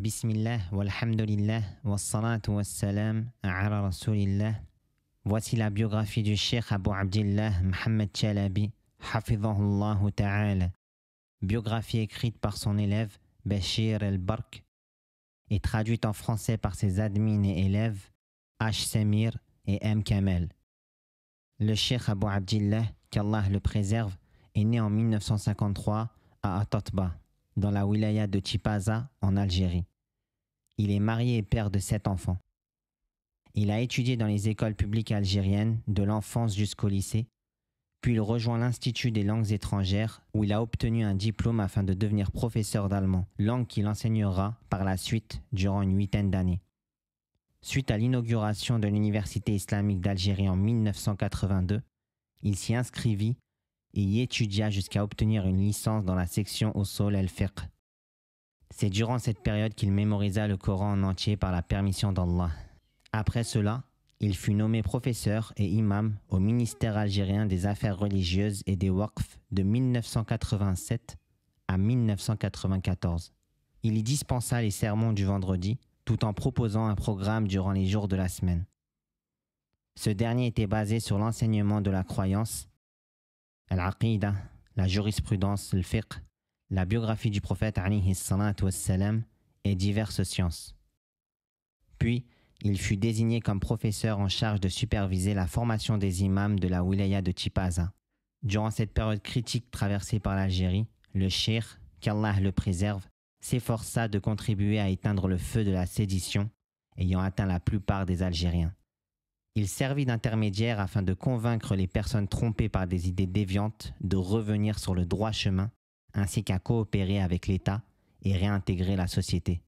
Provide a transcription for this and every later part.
Bismillah, walhamdulillah, wassalatu wassalam, ala rasulillah. Voici la biographie du Cheikh Abu Abdillah Mohamed Chalabi, hafidhahullahu ta'ala. Biographie écrite par son élève Bashir El-Bark et traduite en français par ses admins et élèves H. Semir et M. Kamel. Le Cheikh Abu Abdillah, qu'Allah le préserve, est né en 1953 à Atatba, dans la wilaya de Chipaza, en Algérie. Il est marié et père de sept enfants. Il a étudié dans les écoles publiques algériennes de l'enfance jusqu'au lycée, puis il rejoint l'Institut des langues étrangères où il a obtenu un diplôme afin de devenir professeur d'allemand, langue qu'il enseignera par la suite durant une huitaine d'années. Suite à l'inauguration de l'Université islamique d'Algérie en 1982, il s'y inscrivit et y étudia jusqu'à obtenir une licence dans la section au sol el-Fiqh. C'est durant cette période qu'il mémorisa le Coran en entier par la permission d'Allah. Après cela, il fut nommé professeur et imam au ministère algérien des affaires religieuses et des waqf de 1987 à 1994. Il y dispensa les sermons du vendredi tout en proposant un programme durant les jours de la semaine. Ce dernier était basé sur l'enseignement de la croyance, al la jurisprudence, le fiqh, la biographie du prophète et diverses sciences. Puis, il fut désigné comme professeur en charge de superviser la formation des imams de la wilaya de Tipaza. Durant cette période critique traversée par l'Algérie, le shir, qu'Allah le préserve, s'efforça de contribuer à éteindre le feu de la sédition ayant atteint la plupart des Algériens. Il servit d'intermédiaire afin de convaincre les personnes trompées par des idées déviantes de revenir sur le droit chemin ainsi qu'à coopérer avec l'État et réintégrer la société.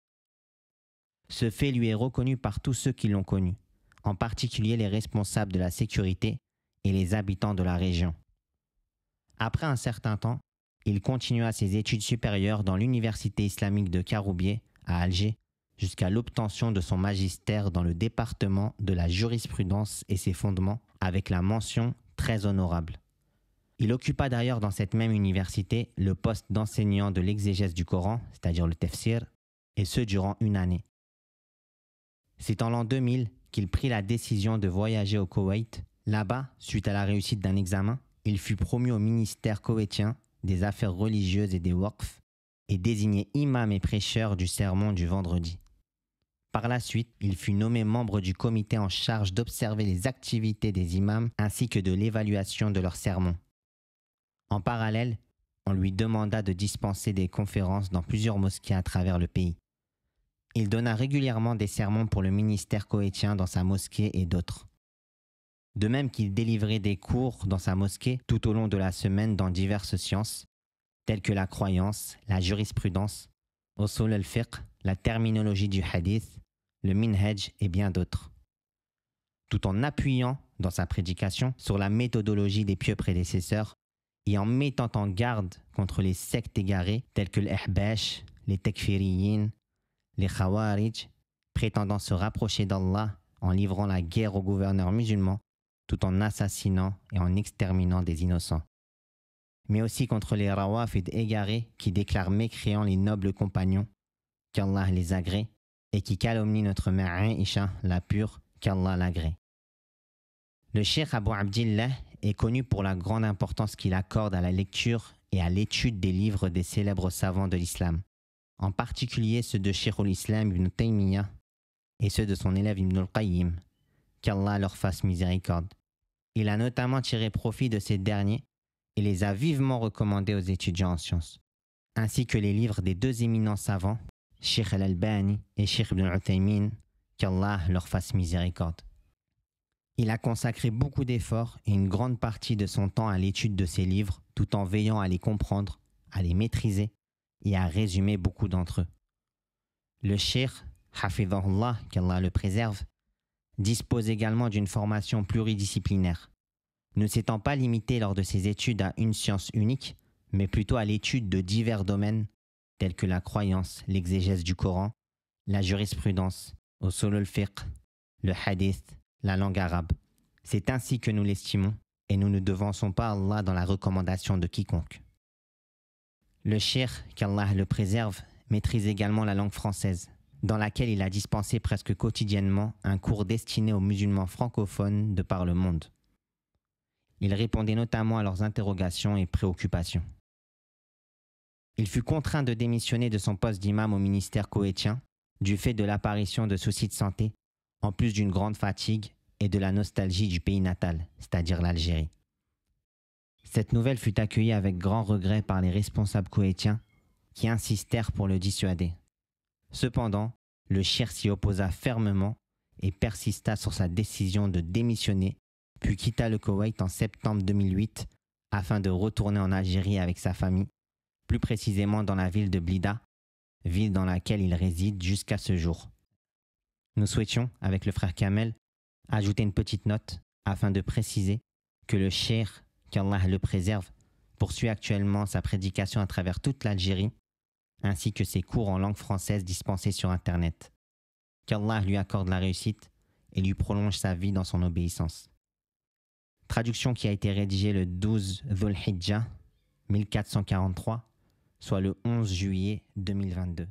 Ce fait lui est reconnu par tous ceux qui l'ont connu, en particulier les responsables de la sécurité et les habitants de la région. Après un certain temps, il continua ses études supérieures dans l'Université islamique de Caroubier, à Alger, jusqu'à l'obtention de son magistère dans le département de la jurisprudence et ses fondements, avec la mention très honorable. Il occupa d'ailleurs dans cette même université le poste d'enseignant de l'exégèse du Coran, c'est-à-dire le tefsir, et ce durant une année. C'est en l'an 2000 qu'il prit la décision de voyager au Koweït. Là-bas, suite à la réussite d'un examen, il fut promu au ministère koweïtien des affaires religieuses et des waqf et désigné imam et prêcheur du sermon du vendredi. Par la suite, il fut nommé membre du comité en charge d'observer les activités des imams ainsi que de l'évaluation de leurs sermons. En parallèle, on lui demanda de dispenser des conférences dans plusieurs mosquées à travers le pays. Il donna régulièrement des sermons pour le ministère coétien dans sa mosquée et d'autres. De même qu'il délivrait des cours dans sa mosquée tout au long de la semaine dans diverses sciences, telles que la croyance, la jurisprudence, osul al-fiqh, la terminologie du hadith, le minhaj et bien d'autres. Tout en appuyant dans sa prédication sur la méthodologie des pieux prédécesseurs et en mettant en garde contre les sectes égarées telles que les les Tekfiriyin, les Khawarij, prétendant se rapprocher d'Allah en livrant la guerre aux gouverneurs musulmans tout en assassinant et en exterminant des innocents. Mais aussi contre les Rawafid égarés qui déclarent mécréants les nobles compagnons, qu'Allah les agrée, et qui calomnient notre mère Isha, la pure, qu'Allah l'agrée. Le cheikh Abu Abdillah est connu pour la grande importance qu'il accorde à la lecture et à l'étude des livres des célèbres savants de l'islam, en particulier ceux de al Islam ibn Taymiyyah et ceux de son élève Ibn al-Qayyim, qu'Allah leur fasse miséricorde. Il a notamment tiré profit de ces derniers et les a vivement recommandés aux étudiants en sciences, ainsi que les livres des deux éminents savants, Sheikh al-Albani et Sheikh ibn al qu'Allah leur fasse miséricorde. Il a consacré beaucoup d'efforts et une grande partie de son temps à l'étude de ses livres, tout en veillant à les comprendre, à les maîtriser et à résumer beaucoup d'entre eux. Le shir, Hafidhullah, qu'Allah le préserve, dispose également d'une formation pluridisciplinaire, ne s'étant pas limité lors de ses études à une science unique, mais plutôt à l'étude de divers domaines tels que la croyance, l'exégèse du Coran, la jurisprudence, au fiqh, le hadith, la langue arabe. C'est ainsi que nous l'estimons, et nous ne devançons pas Allah dans la recommandation de quiconque. Le shir, qu'Allah le préserve, maîtrise également la langue française, dans laquelle il a dispensé presque quotidiennement un cours destiné aux musulmans francophones de par le monde. Il répondait notamment à leurs interrogations et préoccupations. Il fut contraint de démissionner de son poste d'imam au ministère coétien du fait de l'apparition de soucis de santé en plus d'une grande fatigue et de la nostalgie du pays natal, c'est-à-dire l'Algérie. Cette nouvelle fut accueillie avec grand regret par les responsables koweïtiens qui insistèrent pour le dissuader. Cependant, le Chir s'y opposa fermement et persista sur sa décision de démissionner, puis quitta le Koweït en septembre 2008 afin de retourner en Algérie avec sa famille, plus précisément dans la ville de Blida, ville dans laquelle il réside jusqu'à ce jour. Nous souhaitions, avec le frère Kamel, ajouter une petite note afin de préciser que le Cher, qu'Allah le préserve, poursuit actuellement sa prédication à travers toute l'Algérie, ainsi que ses cours en langue française dispensés sur Internet. Qu'Allah lui accorde la réussite et lui prolonge sa vie dans son obéissance. Traduction qui a été rédigée le 12 Dhul-Hijjah 1443, soit le 11 juillet 2022.